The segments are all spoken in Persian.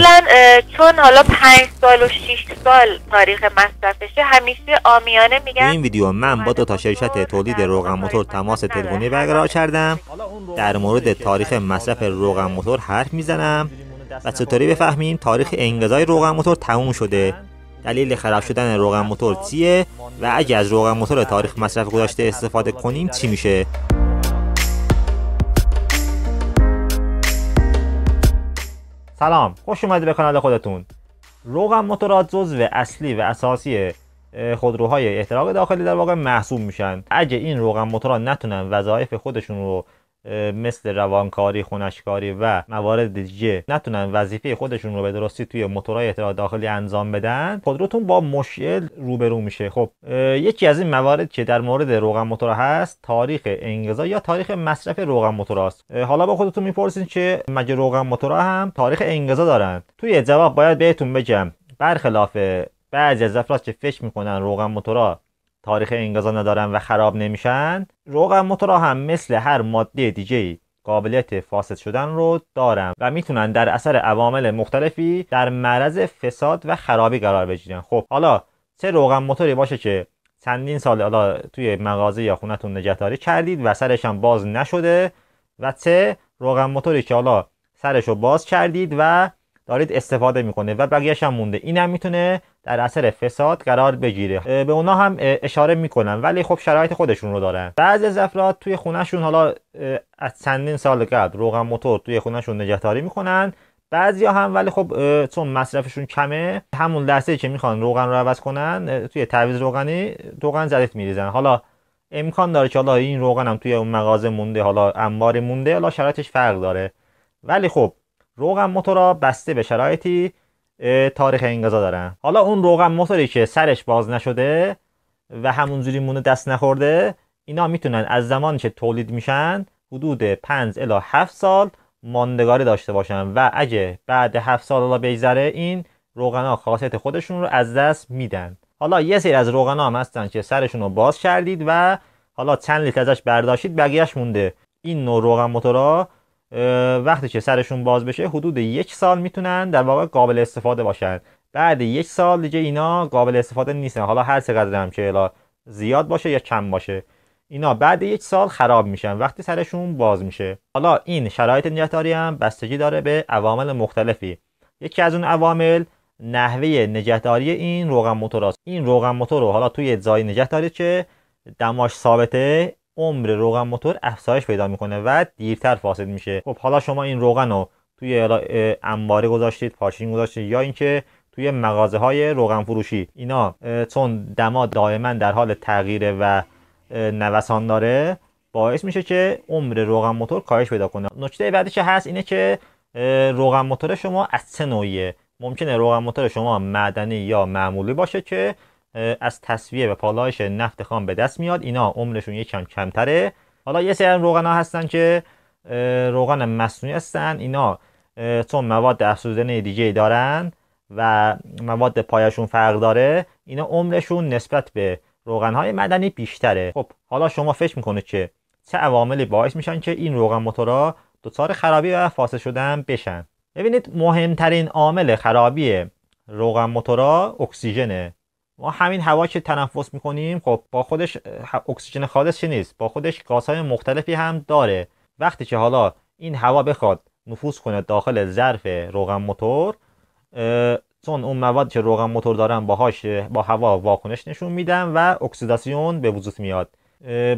معمولا چون حالا پنج سال و شیش سال تاریخ مصرفشه همیشه آمیانه میگن این ویدیو من با دو تا شرکت تولید روغن موتور تماس تلفنی برقرار کردم در مورد تاریخ مصرف روغن موتور حرف میزنم و چطوری بفهمیم تاریخ انقضای روغن موتور تموم شده دلیل خراب شدن روغن موتور چیه و اگه از روغن موتور تاریخ مصرف گذاشته استفاده کنیم چی میشه سلام خوش اومدید به کانال خودتون روغن موتورات جزو اصلی و اساسی خودروهای احتراق داخلی در واقع محسوب میشن اگه این روغن موتورات نتونن وظایف خودشون رو مثل روانکاری خونشکاری و موارد دیگه نتونن وظیفه خودشون رو به درستی توی موتورهای اطلاع داخلی انجام بدن خودروتون با مشکل روبرو میشه خب یکی از این موارد که در مورد روغن موتور هست تاریخ انقضا یا تاریخ مصرف روغن موتور است حالا با خودتون میپرسین که مگه روغن موتورها هم تاریخ انقضا دارن توی جواب باید بهتون بگم برخلاف بعضی از افراد که فکر میکنن روغن موتورها تاریخ انقضا ندارن و خراب نمیشن روغن موتورها هم مثل هر ماده دیگه قابلیت فاسد شدن رو دارن و میتونن در اثر عوامل مختلفی در معرض فساد و خرابی قرار بگیرن خب حالا چه روغن موتوری باشه که چندین سال حالا توی مغازه یا خونتون نگهداری کردید و سرش هم باز نشده و چه روغن موتوری که حالا سرش رو باز کردید و دارید استفاده میکنه و بقیهش هم مونده هم میتونه در اثر فساد قرار بگیره به اونا هم اشاره میکنم ولی خب شرایط خودشون رو دارن بعضی از افراد توی خونهشون حالا از چندین سال قبل روغن موتور توی خونهشون نگهداری میکنن ها هم ولی خب چون مصرفشون کمه همون لحظه که میخوان روغن رو عوض کنن توی تعویز روغنی روغن زدت میریزن حالا امکان داره که حالا این روغن هم توی اون مغازه مونده حالا انبار مونده حالا شرایطش فرق داره ولی خب روغن موتورا بسته به شرایطی تاریخ انقضا دارن حالا اون روغن موتوری که سرش باز نشده و همونجوری مونه دست نخورده اینا میتونن از زمانی که تولید میشن حدود 5 الی 7 سال ماندگاری داشته باشن و اگه بعد 7 سال الا بگذره این روغنا خاصیت خودشون رو از دست میدن حالا یه سری از روغنا هم هستن که سرشون رو باز کردید و حالا چند لیتر ازش برداشتید بقیهش مونده این نوع روغن موتورها وقتی که سرشون باز بشه حدود یک سال میتونن در واقع قابل استفاده باشن بعد یک سال دیگه اینا قابل استفاده نیستن حالا هر چقدر هم که زیاد باشه یا کم باشه اینا بعد یک سال خراب میشن وقتی سرشون باز میشه حالا این شرایط نگهداری هم بستگی داره به عوامل مختلفی یکی از اون عوامل نحوه نگهداری این روغن موتور است این روغن موتور رو حالا توی اجزای نگهداری که دماش ثابته عمر روغن موتور افزایش پیدا میکنه و دیرتر فاسد میشه خب حالا شما این روغن رو توی انباره گذاشتید پارچین گذاشتید یا اینکه توی مغازه های روغن فروشی اینا چون دما دائما در حال تغییره و نوسان داره باعث میشه که عمر روغن موتور کاهش پیدا کنه نکته بعدی که هست اینه که روغن موتور شما از چه نوعیه ممکنه روغن موتور شما معدنی یا معمولی باشه که از تصویه و پالایش نفت خام به دست میاد اینا عمرشون یکم کمتره حالا یه سری روغن ها هستن که روغن مصنوعی هستن اینا چون مواد افسوزنده دیگه دارن و مواد پایشون فرق داره اینا عمرشون نسبت به روغن های مدنی بیشتره خب حالا شما فکر میکنید که چه عواملی باعث میشن که این روغن موتورها دچار خرابی و فاسد شدن بشن ببینید مهمترین عامل خرابی روغن موتورها اکسیژنه ما همین هوا که تنفس میکنیم خب با خودش اکسیژن خالص چی نیست با خودش گازهای مختلفی هم داره وقتی که حالا این هوا بخواد نفوذ کنه داخل ظرف روغن موتور چون اون مواد که روغن موتور دارن باهاش با هوا واکنش نشون میدن و اکسیداسیون به وجود میاد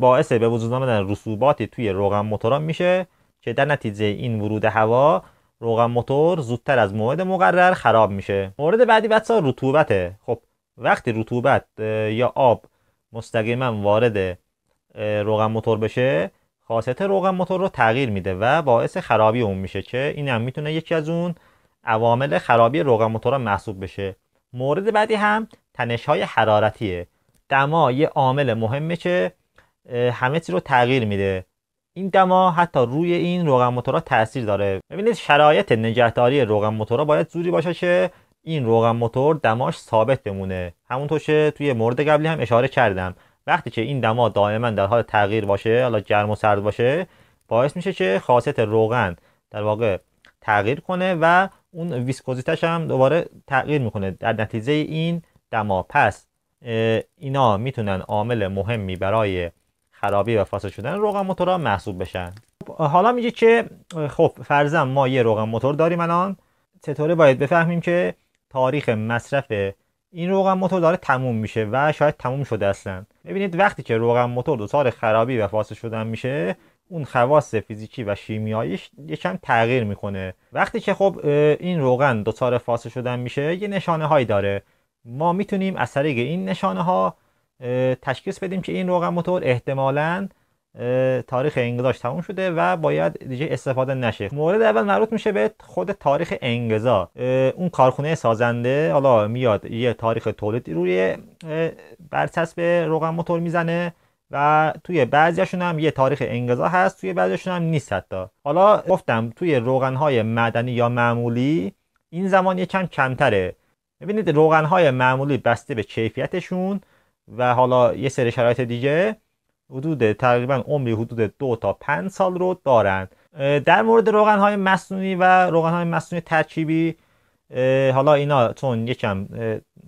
باعث به وجود آمدن رسوباتی توی روغن موتور میشه که در نتیجه این ورود هوا روغن موتور زودتر از موعد مقرر خراب میشه مورد بعدی بچه رطوبته خب وقتی رطوبت یا آب مستقیما وارد روغن موتور بشه خاصیت روغن موتور رو تغییر میده و باعث خرابی اون میشه که این هم میتونه یکی از اون عوامل خرابی روغن موتور محسوب بشه مورد بعدی هم تنش های حرارتیه دما یه عامل مهمه که همه چی رو تغییر میده این دما حتی روی این روغن موتورها تاثیر داره ببینید شرایط نگهداری روغن موتورها باید زوری باشه که این روغن موتور دماش ثابت بمونه همونطور که توی مورد قبلی هم اشاره کردم وقتی که این دما دائما در حال تغییر باشه حالا گرم و سرد باشه باعث میشه که خاصیت روغن در واقع تغییر کنه و اون ویسکوزیتش هم دوباره تغییر میکنه در نتیجه این دما پس اینا میتونن عامل مهمی برای خرابی و فاسد شدن روغن موتورها محسوب بشن حالا میگه که خب فرضاً ما یه روغن موتور داریم الان چطوره باید بفهمیم که تاریخ مصرف این روغن موتور داره تموم میشه و شاید تموم شده اصلا. ببینید وقتی که روغن موتور دچار خرابی و فاسد شدن میشه اون خواص فیزیکی و شیمیاییش یکم تغییر میکنه وقتی که خب این روغن دچار فاسد شدن میشه یه نشانه هایی داره ما میتونیم از طریق این نشانه ها تشخیص بدیم که این روغن موتور احتمالاً تاریخ انگلاش تموم شده و باید دیگه استفاده نشه مورد اول مربوط میشه به خود تاریخ انگزا اون کارخونه سازنده حالا میاد یه تاریخ تولید روی برچسب روغن موتور میزنه و توی بعضیشون هم یه تاریخ انقضا هست توی بعضیشون هم نیست حتی حالا گفتم توی های مدنی یا معمولی این زمان یکم کمتره ببینید های معمولی بسته به کیفیتشون و حالا یه سری شرایط دیگه حدود تقریبا عمری حدود دو تا 5 سال رو دارن در مورد روغن های مصنوعی و روغن های مصنوعی ترکیبی حالا اینا چون یکم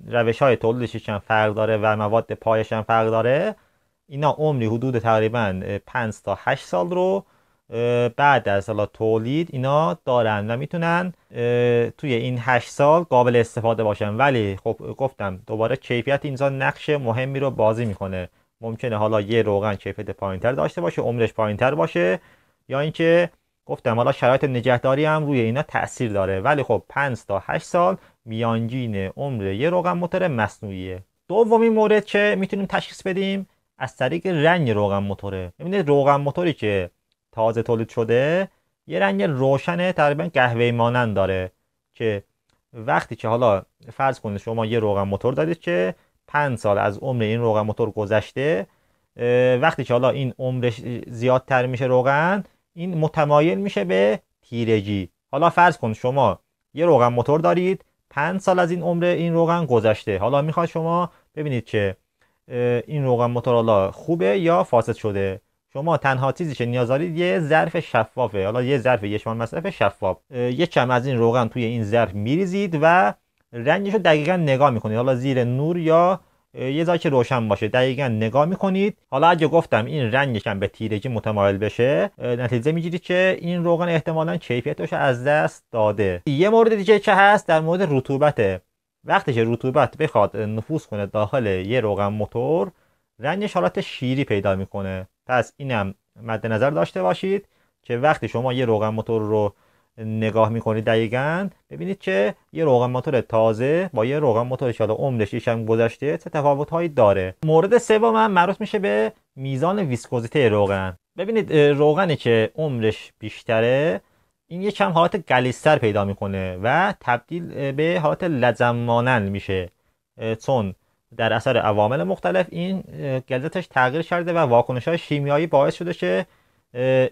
روش های تولیدش یکم فرق داره و مواد پایش هم فرق داره اینا عمری حدود تقریبا 5 تا 8 سال رو بعد از حالا تولید اینا دارن و میتونن توی این 8 سال قابل استفاده باشن ولی خب گفتم دوباره کیفیت اینجا نقش مهمی رو بازی میکنه ممکنه حالا یه روغن کیفیت پایینتر داشته باشه عمرش پایینتر باشه یا اینکه گفتم حالا شرایط نگهداری هم روی اینا تاثیر داره ولی خب 5 تا 8 سال میانگین عمر یه روغن موتور مصنوعیه دومین مورد که میتونیم تشخیص بدیم از طریق رنگ روغن موتوره ببینید روغن موتوری که تازه تولید شده یه رنگ روشنه تقریبا قهوه‌ای مانند داره که وقتی که حالا فرض کنید شما یه روغن موتور دارید که پنج سال از عمر این روغن موتور گذشته وقتی که حالا این عمرش زیادتر میشه روغن این متمایل میشه به تیرگی حالا فرض کن شما یه روغن موتور دارید پنج سال از این عمر این روغن گذشته حالا میخواد شما ببینید که این روغن موتور حالا خوبه یا فاسد شده شما تنها چیزی که نیاز دارید یه ظرف شفافه حالا یه ظرف یشمان مصرف شفاف یه کم از این روغن توی این ظرف میریزید و رنگش رو دقیقا نگاه میکنید حالا زیر نور یا یه جایی که روشن باشه دقیقا نگاه میکنید حالا اگه گفتم این رنگش هم به تیرگی متمایل بشه نتیجه میگیرید که این روغن احتمالا کیفیتش از دست داده یه مورد دیگه چه هست در مورد رطوبته وقتی که رطوبت بخواد نفوذ کنه داخل یه روغن موتور رنگش حالت شیری پیدا میکنه پس اینم مد نظر داشته باشید که وقتی شما یه روغن موتور رو نگاه میکنید دقیقا ببینید که یه روغن موتور تازه با یه روغن موتور شالا عمرش هم گذشته چه تفاوت هایی داره مورد سوم هم مربوط میشه به میزان ویسکوزیته روغن ببینید روغنی که عمرش بیشتره این یه کم حالت گلیستر پیدا میکنه و تبدیل به حالت لزمانن میشه چون در اثر عوامل مختلف این گلتش تغییر کرده و واکنش های شیمیایی باعث شده که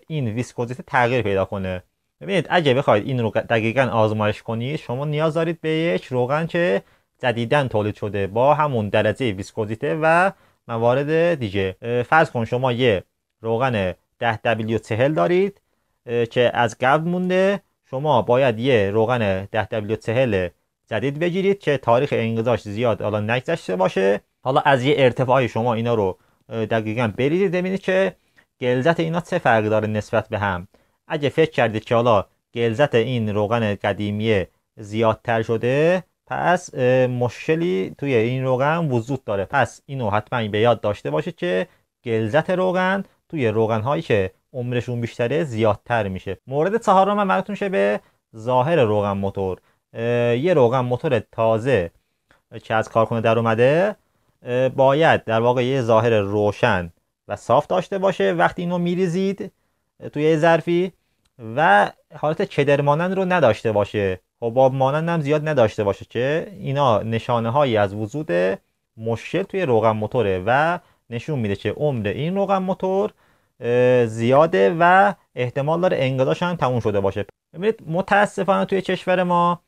این ویسکوزیته تغییر پیدا کنه ببینید اگه بخواید این رو دقیقا آزمایش کنید شما نیاز دارید به یک روغن که جدیدا تولید شده با همون درجه ویسکوزیته و موارد دیگه فرض کن شما یه روغن 10 w 40 دارید که از قبل مونده شما باید یه روغن 10 w 40 جدید بگیرید که تاریخ انقضاش زیاد حالا نگذشته باشه حالا از یه ارتفاعی شما اینا رو دقیقا بریدید ببینید که گلزت اینا چه فرق داره نسبت به هم اگه فکر کردید که حالا گلزت این روغن قدیمی زیادتر شده پس مشکلی توی این روغن وجود داره پس اینو حتما به یاد داشته باشید که گلزت روغن توی روغن هایی که عمرشون بیشتره زیادتر میشه مورد چهارم من براتون به ظاهر روغن موتور یه روغن موتور تازه که از کارخونه در اومده باید در واقع یه ظاهر روشن و صاف داشته باشه وقتی اینو میریزید توی یه ظرفی و حالت کدر رو نداشته باشه حباب خب، مانند هم زیاد نداشته باشه که اینا نشانه هایی از وجود مشکل توی روغم موتوره و نشون میده که عمر این روغم موتور زیاده و احتمال داره انگلاش هم تموم شده باشه ببینید متاسفانه توی کشور ما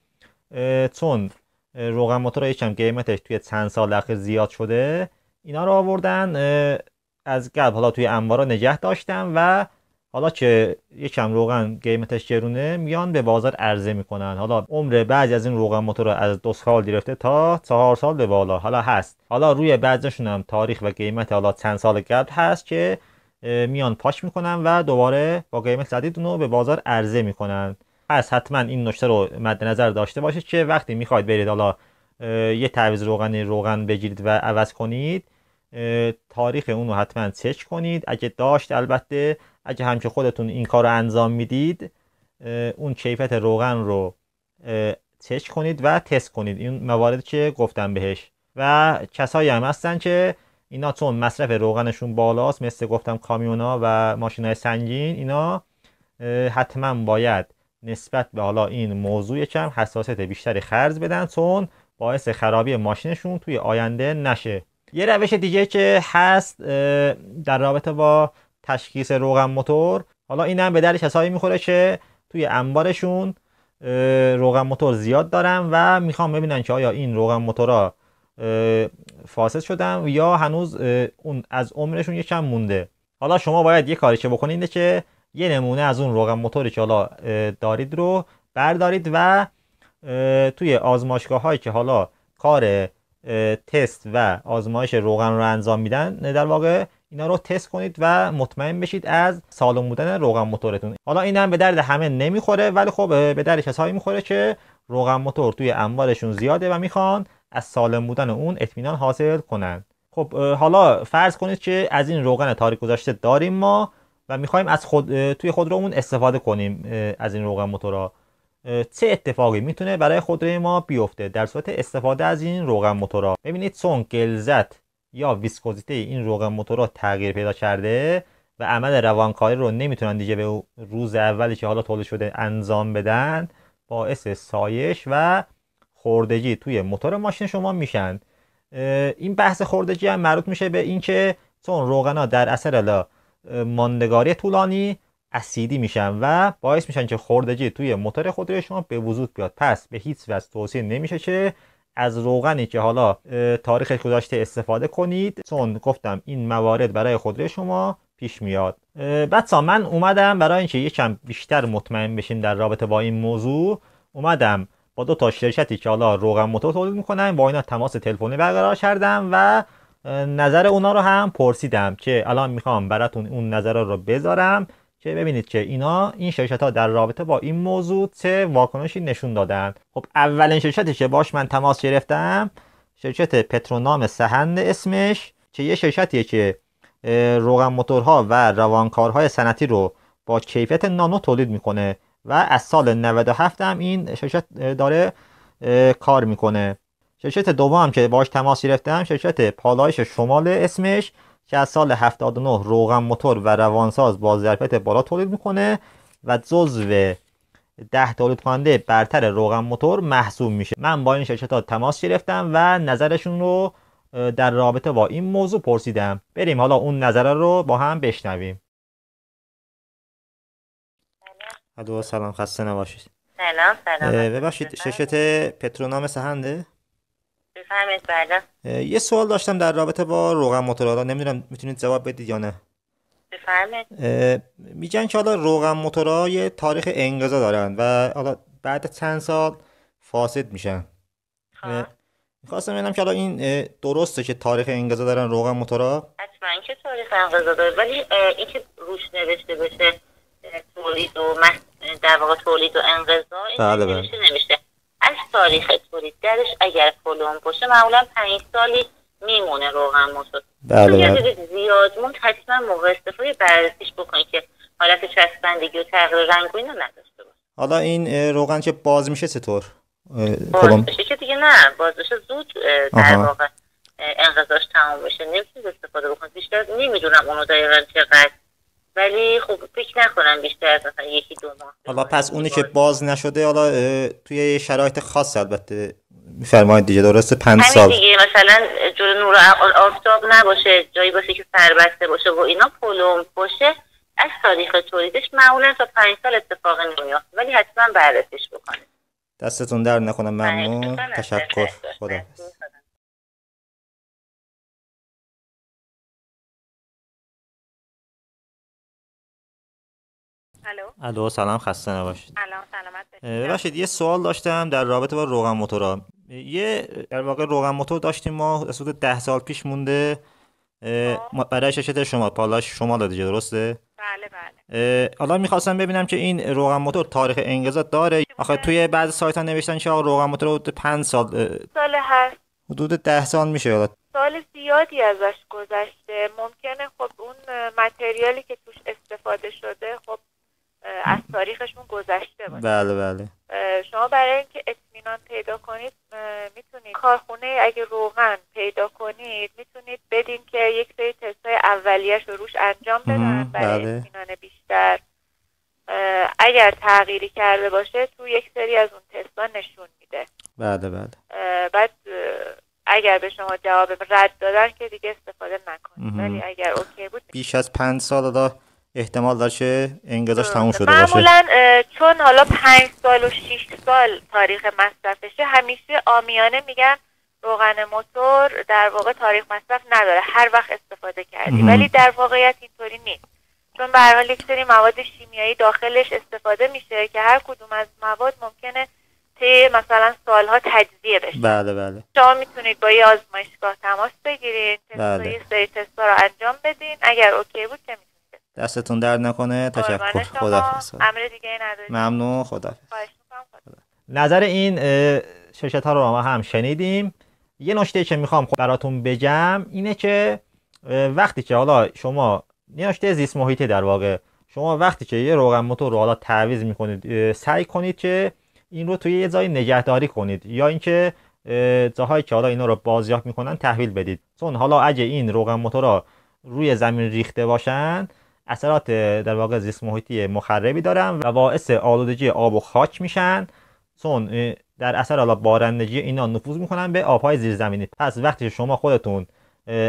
چون روغن موتور یکم قیمتش توی چند سال اخیر زیاد شده اینا رو آوردن از قبل حالا توی انبارا نگه داشتن و حالا که یکم روغن قیمتش گرونه میان به بازار عرضه میکنن حالا عمر بعضی از این روغن موتور از دو سال گرفته تا چهار سال به بالا حالا هست حالا روی بعضشون هم تاریخ و قیمت حالا چند سال قبل هست که میان پاش میکنن و دوباره با قیمت جدید رو به بازار عرضه میکنن پس حتما این نشته رو مد نظر داشته باشید که وقتی میخواید برید حالا یه تعویض روغن روغن بگیرید و عوض کنید تاریخ اون رو حتما چک کنید اگه داشت البته اگه هم خودتون این کار رو انجام میدید اون کیفیت روغن رو چک کنید و تست کنید این مواردی که گفتم بهش و کسایی هم هستن که اینا چون مصرف روغنشون بالاست مثل گفتم کامیونا و ماشینای سنگین اینا حتما باید نسبت به حالا این موضوع یکم حساسیت بیشتری خرج بدن چون باعث خرابی ماشینشون توی آینده نشه یه روش دیگه که هست در رابطه با تشخیص روغن موتور حالا این هم به درش حسابی میخوره که توی انبارشون روغن موتور زیاد دارن و میخوام ببینن که آیا این روغن موتورها فاسد شدن یا هنوز اون از عمرشون یکم مونده حالا شما باید یه کاری که بکنید که یه نمونه از اون روغن موتوری که حالا دارید رو بردارید و توی آزمایشگاه هایی که حالا کار تست و آزمایش روغن رو انجام میدن در واقع اینا رو تست کنید و مطمئن بشید از سالم بودن روغن موتورتون حالا این هم به درد همه نمیخوره ولی خب به درد کسایی میخوره که روغن موتور توی انبارشون زیاده و میخوان از سالم بودن اون اطمینان حاصل کنن خب حالا فرض کنید که از این روغن تاریک گذاشته داریم ما و میخوایم از خود توی خودرومون استفاده کنیم از این روغن موتورا چه اتفاقی میتونه برای خودروی ما بیفته در صورت استفاده از این روغن موتورا. ببینید سون گلزت یا ویسکوزیته این روغن رو تغییر پیدا کرده و عمل روانکاری رو نمیتونن دیگه به روز اولی که حالا تولید شده انجام بدن باعث سایش و خوردگی توی موتور ماشین شما میشن این بحث خوردگی هم مربوط میشه به اینکه چون روغنا در اثر ماندگاری طولانی اسیدی میشن و باعث میشن که خوردگی توی موتور خودروی شما به وجود بیاد پس به هیچ وجه توصیه نمیشه که از روغنی که حالا تاریخ گذاشته استفاده کنید چون گفتم این موارد برای خودره شما پیش میاد بچه من اومدم برای اینکه یکم بیشتر مطمئن بشیم در رابطه با این موضوع اومدم با دو تا شرکتی که حالا روغن موتور تولید میکنن با اینا تماس تلفنی برقرار کردم و نظر اونا رو هم پرسیدم که الان میخوام براتون اون نظر رو بذارم که ببینید که اینا این شرکت ها در رابطه با این موضوع چه واکنشی نشون دادن خب اولین شرکتی که باش من تماس گرفتم شرکت پترونام سهند اسمش که یه شرکتیه که روغن موتورها و روانکارهای سنتی رو با کیفیت نانو تولید میکنه و از سال 97 هم این شرکت داره کار میکنه شرکت دوم که باش تماس گرفتم شرکت پالایش شمال اسمش که از سال 79 روغن موتور و روانساز با ظرفیت بالا تولید میکنه و جزو ده تولید کننده برتر روغن موتور محسوب میشه من با این شرکت ها تماس گرفتم و نظرشون رو در رابطه با این موضوع پرسیدم بریم حالا اون نظره رو با هم بشنویم سلام خسته نباشید سلام سلام ببخشید شرکت پترونام سهنده بفرمایید بله یه سوال داشتم در رابطه با روغن موتورا نمیدونم میتونید جواب بدید یا نه بفرمایید میگن که حالا روغن موتورا یه تاریخ انقضا دارن و حالا بعد چند سال فاسد میشن خب. میخواستم ببینم که حالا این درسته که تاریخ انقضا دارن روغن موتورها حتما که تاریخ انقضا داره ولی اینکه روش نوشته باشه تولید و در واقع تولید و انقضا این بله، نوشته بله. تاریخ تولید درش اگر کلوم باشه معمولا پنج سالی میمونه روغن مشد بله, بله. زیاد موند حتما موقع استفاده بررسیش بکنید که حالت چسبندگی و تغییر رنگ و نداشته باشه حالا این روغن که باز میشه چطور باز بشه که دیگه نه باز بشه زود در واقع انقضاش تمام بشه نمیتونید استفاده بکنید بیشتر نمیدونم اونو دقیقا چقدر ولی خب فکر نکنم بیشتر از مثلا یکی دو ماه حالا پس اونی که باز نشده حالا توی شرایط خاص البته میفرمایید دیگه درست پنج سال دیگه مثلا جلو نور آفتاب نباشه جایی باشه که سربسته باشه و اینا پلم باشه از تاریخ تولیدش معمولا تا پنج سال اتفاق نمیافته ولی حتما بررسیش بکنه دستتون در نکنم ممنون بله، تشکر خدا الو سلام خسته نباشید الو سلامت باشید یه سوال داشتم در رابطه با روغن موتورا یه در واقع روغن موتور داشتیم ما حدود ده سال پیش مونده برای شرکت شما پالاش شما داده درسته بله بله حالا میخواستم ببینم که این روغن موتور تاریخ انقضا داره آخه توی بعضی سایت ها نوشتن که روغن موتور حدود 5 سال سال هست حدود ده سال میشه سال زیادی ازش گذشته ممکنه خب اون متریالی که توش استفاده شده خب از تاریخشون گذشته باشه بله بله شما برای اینکه اطمینان پیدا کنید میتونید کارخونه اگه روغن پیدا کنید میتونید بدین که یک سری های اولیش رو روش انجام بدن برای بله. بیشتر اگر تغییری کرده باشه تو یک سری از اون ها نشون میده بله بله بعد اگر به شما جواب رد دادن که دیگه استفاده نکنید ولی اگر اوکی بود بیش از پنج سال داد. احتمال داره که انقضاش تموم شده باشه معمولا چون حالا پنج سال و 6 سال تاریخ مصرفشه همیشه آمیانه میگن روغن موتور در واقع تاریخ مصرف نداره هر وقت استفاده کردی ولی در واقعیت اینطوری نیست چون به حال یک سری مواد شیمیایی داخلش استفاده میشه که هر کدوم از مواد ممکنه طی مثلا سالها تجزیه بشه بله بله شما میتونید با یه آزمایشگاه تماس بگیرید بله. سری رو انجام بدین اگر اوکی بود که دستتون درد نکنه تشکر خدا ممنون نظر این شرکت ها رو ما هم شنیدیم یه نشته که میخوام خب براتون بگم اینه که وقتی که حالا شما نشته زیست محیطی در واقع شما وقتی که یه روغن موتور رو حالا تعویض میکنید سعی کنید که این رو توی یه جای نگهداری کنید یا اینکه جاهایی که حالا اینا رو بازیافت میکنن تحویل بدید چون حالا اگه این روغن را روی زمین ریخته باشن اثرات در واقع زیست محیطی مخربی دارن و باعث آلودگی آب و خاک میشن چون در اثر حالا بارندگی اینا نفوذ میکنن به آبهای زیرزمینی پس وقتی شما خودتون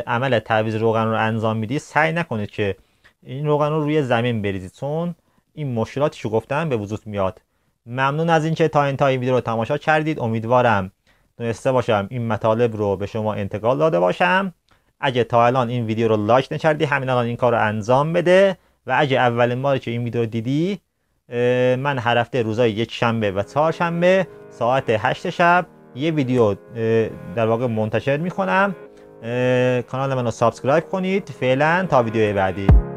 عمل تعویض روغن رو انجام میدید سعی نکنید که این روغن رو روی زمین بریزید چون این مشکلاتی که گفتم به وجود میاد ممنون از اینکه تا این این ویدیو رو تماشا کردید امیدوارم دونسته باشم این مطالب رو به شما انتقال داده باشم اگه تا الان این ویدیو رو لایک نکردی همین الان این کار رو انجام بده و اگه اولین باری که این ویدیو رو دیدی من هر هفته روزای یک شنبه و شنبه ساعت هشت شب یه ویدیو در واقع منتشر کنم کانال منو سابسکرایب کنید فعلا تا ویدیو بعدی